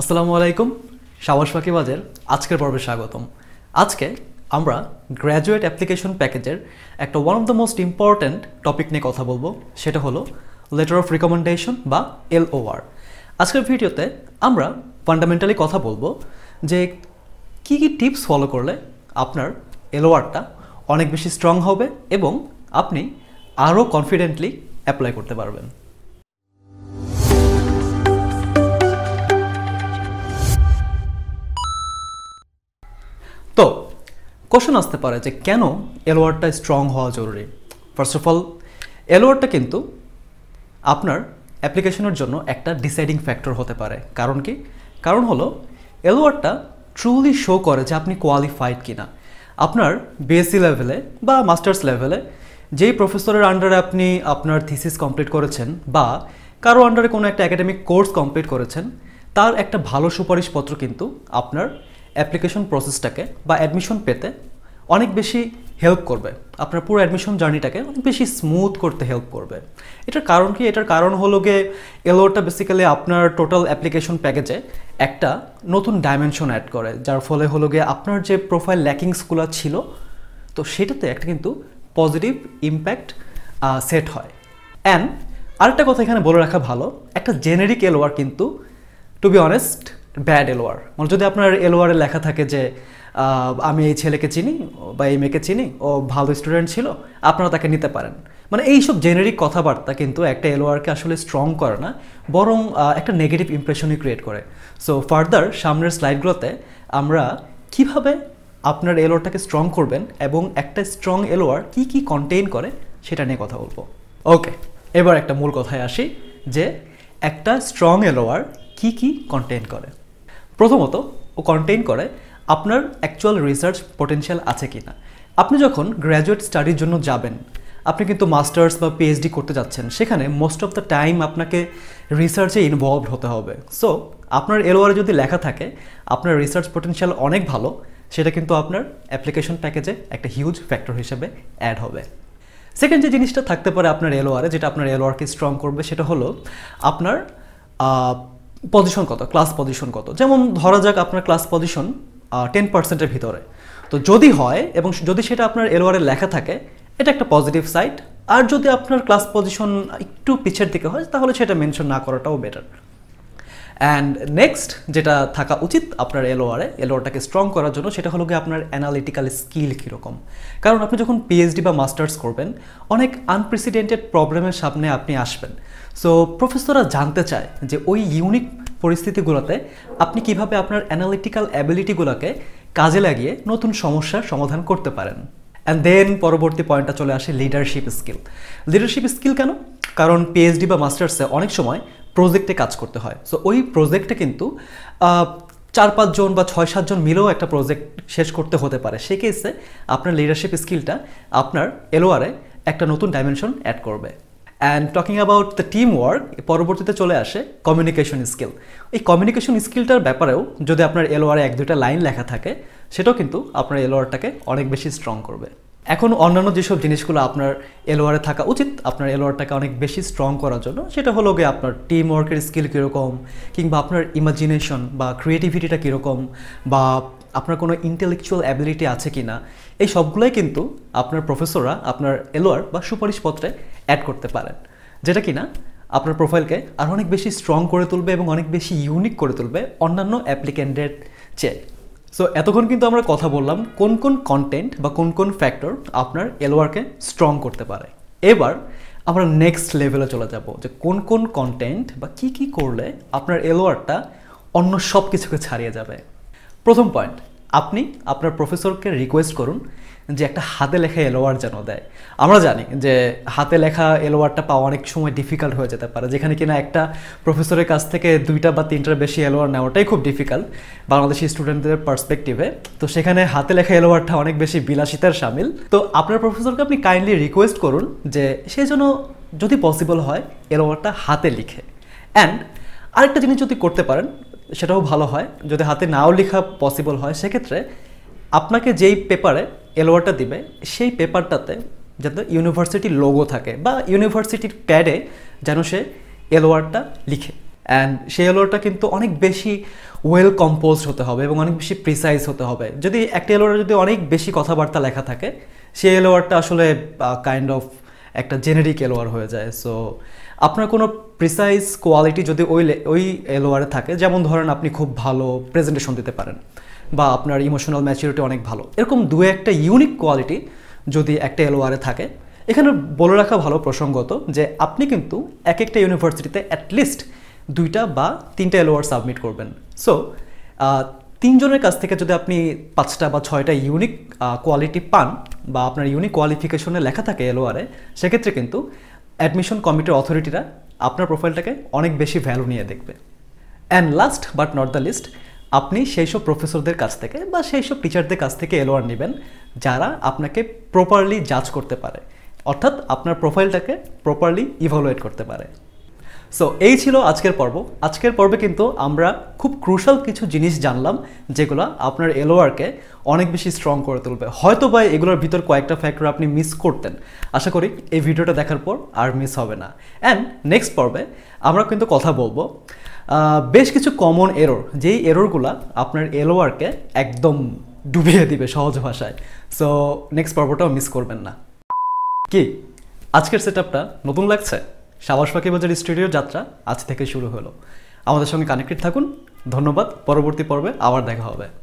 আসসালামু আলাইকুম সাবাস বাজার আজকের পর্বে স্বাগতম আজকে আমরা গ্র্যাজুয়েট অ্যাপ্লিকেশন প্যাকেজের একটা one of the most important topic নিয়ে কথা বলবো সেটা হলো লেটার অফ রিকমেন্ডেশন বা এলওআর আজকের ভিডিওতে আমরা ফান্ডামেন্টালি কথা বলবো যে কি কি টিপস ফলো করলে আপনার এল ওয়ারটা অনেক বেশি স্ট্রং হবে এবং আপনি আরও কনফিডেন্টলি অ্যাপ্লাই করতে পারবেন কোশ্চেন আসতে পারে যে কেন এলোয়ারটা স্ট্রং হওয়া জরুরি ফার্স্ট অফ অল এলোয়ারটা কিন্তু আপনার অ্যাপ্লিকেশনের জন্য একটা ডিসাইডিং ফ্যাক্টর হতে পারে কারণ কি কারণ হলো এলোয়ারটা ট্রুলি শো করে যে আপনি কোয়ালিফাইড কিনা আপনার বিএসসি লেভেলে বা মাস্টার্স লেভেলে যেই প্রফেসরের আন্ডারে আপনি আপনার থিসিস কমপ্লিট করেছেন বা কারো আন্ডারে কোনো একটা একাডেমিক কোর্স কমপ্লিট করেছেন তার একটা ভালো সুপারিশপত্র কিন্তু আপনার অ্যাপ্লিকেশন প্রসেসটাকে বা অ্যাডমিশন পেতে অনেক বেশি হেল্প করবে আপনার পুরো অ্যাডমিশন জার্নিটাকে অনেক বেশি স্মুথ করতে হেল্প করবে এটার কারণ কি এটার কারণ হলো গিয়ে এলোটা বেসিক্যালি আপনার টোটাল অ্যাপ্লিকেশন প্যাকেজে একটা নতুন ডাইমেনশন অ্যাড করে যার ফলে হলো গিয়ে আপনার যে প্রোফাইল ল্যাকিংসগুলো ছিল তো সেটাতে একটা কিন্তু পজিটিভ ইম্প্যাক্ট সেট হয় অ্যান্ড আরেকটা কথা এখানে বলে রাখা ভালো একটা জেনেরিক এলোয়ার কিন্তু to be honest bad LOR মানে যদি আপনার এলোয়ারে লেখা থাকে যে আমি এই ছেলেকে চিনি বা এই মেয়েকে চিনি ও ভালো স্টুডেন্ট ছিল আপনারা তাকে নিতে পারেন মানে এইসব জেনেরিক কথাবার্তা কিন্তু একটা এলোয়ারকে আসলে স্ট্রং করে না বরং একটা নেগেটিভ ইমপ্রেশনই ক্রিয়েট করে সো ফার্দার সামনের স্লাইডগুলোতে আমরা কিভাবে আপনার এলোয়ারটাকে স্ট্রং করবেন এবং একটা স্ট্রং এলোয়ার কি কি কন্টেইন করে সেটা নিয়ে কথা বলবো ওকে এবার একটা মূল কথায় আসি যে একটা স্ট্রং এলোয়ার কি কি কন্টেইন করে প্রথমত ও কন্টেইন করে আপনার অ্যাকচুয়াল রিসার্চ পটেনশিয়াল আছে কি না আপনি যখন গ্র্যাজুয়েট স্টাডির জন্য যাবেন আপনি কিন্তু মাস্টার্স বা পিএইচডি করতে যাচ্ছেন সেখানে মোস্ট অফ দ্য টাইম আপনাকে রিসার্চে ইনভলভড হতে হবে সো আপনার এলওয়ারে যদি লেখা থাকে আপনার রিসার্চ পটেনশিয়াল অনেক ভালো সেটা কিন্তু আপনার অ্যাপ্লিকেশন প্যাকেজে একটা হিউজ ফ্যাক্টর হিসেবে অ্যাড হবে সেকেন্ড যে জিনিসটা থাকতে পারে আপনার এলওয়ারে যেটা আপনার এলওয়ারকে স্ট্রং করবে সেটা হলো আপনার পজিশন কত ক্লাস পজিশন কত যেমন ধরা যাক আপনার ক্লাস পজিশন টেন পার্সেন্টের ভিতরে তো যদি হয় এবং যদি সেটা আপনার এলওয়ারে লেখা থাকে এটা একটা পজিটিভ সাইট আর যদি আপনার ক্লাস পজিশন একটু পিছের দিকে হয় তাহলে সেটা মেনশন না করাটাও বেটার অ্যান্ড নেক্সট যেটা থাকা উচিত আপনার এলওয়ারে এলওয়ারটাকে স্ট্রং করার জন্য সেটা হলো গিয়ে আপনার অ্যানালিটিক্যাল স্কিল কীরকম কারণ আপনি যখন পিএইচডি বা মাস্টার্স করবেন অনেক আনপ্রেসিডেন্টেড প্রবলেমের সামনে আপনি আসবেন সো প্রফেসররা জানতে চায় যে ওই ইউনিক পরিস্থিতিগুলোতে আপনি কিভাবে আপনার অ্যানালিটিক্যাল অ্যাবিলিটিগুলোকে কাজে লাগিয়ে নতুন সমস্যার সমাধান করতে পারেন অ্যান্ড দেন পরবর্তী পয়েন্টটা চলে আসে লিডারশিপ স্কিল লিডারশিপ স্কিল কেন কারণ পিএইচডি বা মাস্টার্সে অনেক সময় প্রজেক্টে কাজ করতে হয় সো ওই প্রজেক্টে কিন্তু চার পাঁচজন বা ছয় সাতজন মিলেও একটা প্রজেক্ট শেষ করতে হতে পারে সে কেসে আপনার লিডারশিপ স্কিলটা আপনার এলোয়ারে একটা নতুন ডাইমেনশন অ্যাড করবে and talking about the team work পরবর্তীতে চলে আসে কমিউনিকেশন স্কিল এই কমিউনিকেশন স্কিলটার ব্যাপারেও যদি আপনার এলোয়ারে এক দুটা লাইন লেখা থাকে সেটাও কিন্তু আপনার এলোয়ারটাকে অনেক বেশি স্ট্রং করবে এখন অন্যান্য যেসব জিনিসগুলো আপনার এলোয়ারে থাকা উচিত আপনার এলোয়ারটাকে অনেক বেশি স্ট্রং করার জন্য সেটা হলো গিয়ে আপনার টিম ওয়ার্কের স্কিল কীরকম কিংবা আপনার ইমাজিনেশন বা ক্রিয়েটিভিটিটা কীরকম বা আপনার কোনো ইন্টেলেকচুয়াল অ্যাবিলিটি আছে কি না এই সবগুলোই কিন্তু আপনার প্রফেসররা আপনার এলোয়ার বা সুপারিশপত্রে অ্যাড করতে পারেন যেটা কি না আপনার প্রোফাইলকে আরও অনেক বেশি স্ট্রং করে তুলবে এবং অনেক বেশি ইউনিক করে তুলবে অন্যান্য অ্যাপ্লিক্যান্টের চেয়ে সো এতক্ষণ কিন্তু আমরা কথা বললাম কোন কোন কন্টেন্ট বা কোন কোন ফ্যাক্টর আপনার এলওয়ারকে স্ট্রং করতে পারে এবার আমরা নেক্সট লেভেলে চলে যাব যে কোন কোন কন্টেন্ট বা কি কি করলে আপনার এলওয়ারটা অন্য সব কিছুকে ছাড়িয়ে যাবে প্রথম পয়েন্ট আপনি আপনার প্রফেসরকে রিকোয়েস্ট করুন যে একটা হাতে লেখা এলোয়ার যেন দেয় আমরা জানি যে হাতে লেখা এলোয়ারটা পাওয়া অনেক সময় ডিফিকাল্ট হয়ে যেতে পারে যেখানে কিনা একটা প্রফেসরের কাছ থেকে দুইটা বা তিনটার বেশি এলোয়ার নেওয়াটাই খুব ডিফিকাল্ট বাংলাদেশি স্টুডেন্টদের পার্সপেক্টিভে তো সেখানে হাতে লেখা এলোয়ারটা অনেক বেশি বিলাসিতার সামিল তো আপনার প্রফেসরকে আপনি কাইন্ডলি রিকোয়েস্ট করুন যে সেই জন্য যদি পসিবল হয় এলোয়ারটা হাতে লিখে অ্যান্ড আরেকটা জিনিস যদি করতে পারেন সেটাও ভালো হয় যদি হাতে নাও লেখা পসিবল হয় সেক্ষেত্রে আপনাকে যেই পেপারে এলোয়ারটা দিবে সেই পেপারটাতে যাতে ইউনিভার্সিটির লোগো থাকে বা ইউনিভার্সিটির প্যাডে যেন সে এলোয়ারটা লিখে অ্যান্ড সেই এলোয়ারটা কিন্তু অনেক বেশি ওয়েল কম্পোজড হতে হবে এবং অনেক বেশি প্রিসাইজ হতে হবে যদি একটা এলোয়ারে যদি অনেক বেশি কথাবার্তা লেখা থাকে সেই এলোয়ারটা আসলে কাইন্ড অফ একটা জেনেরিক এলোয়ার হয়ে যায় সো আপনার কোনো প্রিসাইজ কোয়ালিটি যদি ওই ওই এলোয়ারে থাকে যেমন ধরেন আপনি খুব ভালো প্রেজেন্টেশন দিতে পারেন বা আপনার ইমোশনাল ম্যাচিউরিটি অনেক ভালো এরকম দু একটা ইউনিক কোয়ালিটি যদি একটা এলোয়ারে থাকে এখানে বলে রাখা ভালো প্রসঙ্গত যে আপনি কিন্তু এক একটা ইউনিভার্সিটিতে অ্যাটলিস্ট দুইটা বা তিনটা এলোয়ার সাবমিট করবেন সো তিনজনের কাছ থেকে যদি আপনি পাঁচটা বা ছয়টা ইউনিক কোয়ালিটি পান বা আপনার ইউনিক কোয়ালিফিকেশনে লেখা থাকে এলোয়ারে সেক্ষেত্রে কিন্তু অ্যাডমিশন কমিটির অথরিটিরা আপনার প্রোফাইলটাকে অনেক বেশি ভ্যালু নিয়ে দেখবে and last but not the least আপনি সেই সব প্রফেসরদের কাছ থেকে বা সেই সব টিচারদের কাছ থেকে এলোয়ার নেবেন যারা আপনাকে প্রপারলি জাজ করতে পারে অর্থাৎ আপনার প্রোফাইলটাকে প্রপারলি ইভালুয়েট করতে পারে সো এই ছিল আজকের পর্ব আজকের পর্বে কিন্তু আমরা খুব ক্রুশাল কিছু জিনিস জানলাম যেগুলো আপনার এলোয়ারকে অনেক বেশি স্ট্রং করে তুলবে হয়তো বা এগুলোর ভিতর কয়েকটা ফ্যাক্টর আপনি মিস করতেন আশা করি এই ভিডিওটা দেখার পর আর মিস হবে না অ্যান্ড নেক্সট পর্বে আমরা কিন্তু কথা বলবো বেশ কিছু কমন এরোর যেই এরোরগুলো আপনার এলোয়ারকে একদম ডুবিয়ে দিবে সহজ ভাষায় সো নেক্সট পর্বটাও মিস করবেন না কি আজকের সেট নতুন লাগছে সাবাস পাখি বাজার স্টুডিও যাত্রা আজ থেকে শুরু হলো আমাদের সঙ্গে কানেক্টেড থাকুন ধন্যবাদ পরবর্তী পর্বে আবার দেখা হবে